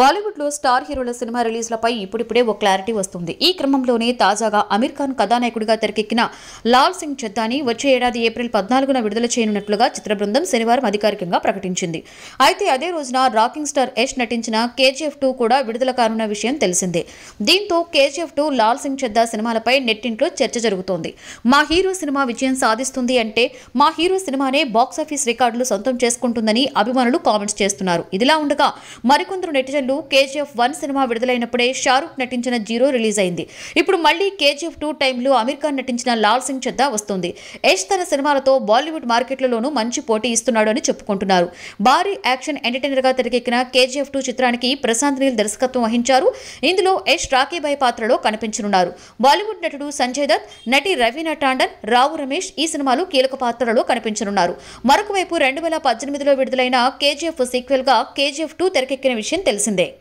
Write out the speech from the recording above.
బాలీవుడ్లో స్టార్ హీరోల సినిమా రిలీజ్లపై ఇప్పుడిప్పుడే ఓ క్లారిటీ వస్తుంది ఈ క్రమంలోనే తాజాగా అమీర్ ఖాన్ కథానాయకుడిగా తెరకెక్కిన లాల్ సింగ్ చెద్దాని వచ్చే ఏడాది ఏప్రిల్ పద్నాలుగున విడుదల చేయనున్నట్లుగా చిత్ర బృందం శనివారం అధికారికంగా ప్రకటించింది అయితే అదే రోజున రాకింగ్ స్టార్ యష్ నటించిన కేజీఎఫ్ టూ కూడా విడుదల కానున్న విషయం తెలిసిందే దీంతో కేజీఎఫ్ టూ లాల్ సింగ్ చెద్దా సినిమాలపై నెట్టింట్లో చర్చ జరుగుతోంది మా హీరో సినిమా విజయం సాధిస్తుంది అంటే మా హీరో సినిమానే బాక్సాఫీస్ రికార్డులు సొంతం చేసుకుంటుందని అభిమానులు కామెంట్స్ చేస్తున్నారు ఇదిలా ఉండగా మరికొందరు నెటిజన్ థౌజండ్లో కేజీఎఫ్ వన్ సినిమా విడుదలైనప్పుడే షారూక్ నటించిన జీరో రిలీజ్ అయింది ఇప్పుడు మళ్ళీ కేజీఎఫ్ టూ టైంలో అమీర్ ఖాన్ నటించిన లాల్ సింగ్ చద్దా వస్తుంది యష్ తన సినిమాలతో బాలీవుడ్ మార్కెట్లలోనూ మంచి పోటీ ఇస్తున్నాడు అని చెప్పుకుంటున్నారు భారీ యాక్షన్ ఎంటర్టైనర్ గా తెరకెక్కిన కేజీఎఫ్ టూ చిత్రానికి ప్రశాంత్ నీల్ దర్శకత్వం వహించారు ఇందులో యష్ రాకీబాయ్ పాత్రలో కనిపించనున్నారు బాలీవుడ్ నటుడు సంజయ్ దత్ నటి రవీనా టాండన్ రావు రమేష్ ఈ సినిమాలో కీలక పాత్రలో కనిపించనున్నారు మరొకవైపు రెండు వేల పద్దెనిమిదిలో విడుదలైన కేజీఎఫ్ సీక్వెల్ గా కేజీఎఫ్ టూ తెరకెక్కిన విషయం తెలిసింది చేయాల్సిందే